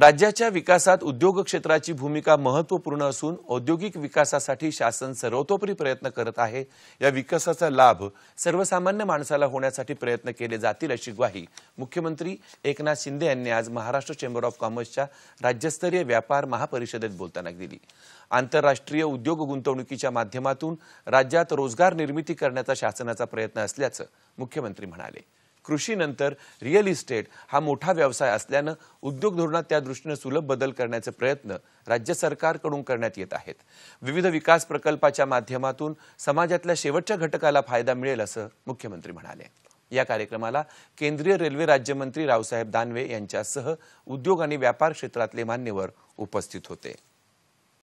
राज्याच्या विकासात उद्योग क्षेत्राची भूमिका महत्त्वपूर्ण असून औद्योगिक विकासासाठी शासन सर्वतोपरी प्रयत्न करत आहे या विकासाचा लाभ सर्वसामान्य माणसाला होण्यासाठी प्रयत्न केले जातील अशी ग्वाही मुख्यमंत्री एकनाथ शिंदे यांनी आज महाराष्ट्र चेंबर ऑफ कॉमर्सच्या राज्यस्तरीय व्यापार महापरिषदेत बोलताना दिली आंतरराष्ट्रीय उद्योग गुंतवणुकीच्या माध्यमातून राज्यात रोजगार निर्मिती करण्याचा शासनाचा प्रयत्न असल्याचं मुख्यमंत्री म्हणाले कृषीनंतर रिअल इस्टेट हा मोठा व्यवसाय असल्यानं उद्योग धोरणात त्या दृष्टीनं सुलभ बदल करण्याचे प्रयत्न राज्य सरकारकडून करण्यात येत आहेत विविध विकास प्रकल्पाच्या माध्यमातून समाजातल्या शेवटच्या घटकाला फायदा मिळेल असं मुख्यमंत्री म्हणाले या कार्यक्रमाला केंद्रीय रेल्वे राज्यमंत्री रावसाहेब दानवे यांच्यासह उद्योग आणि व्यापार क्षेत्रातले मान्यवर उपस्थित होते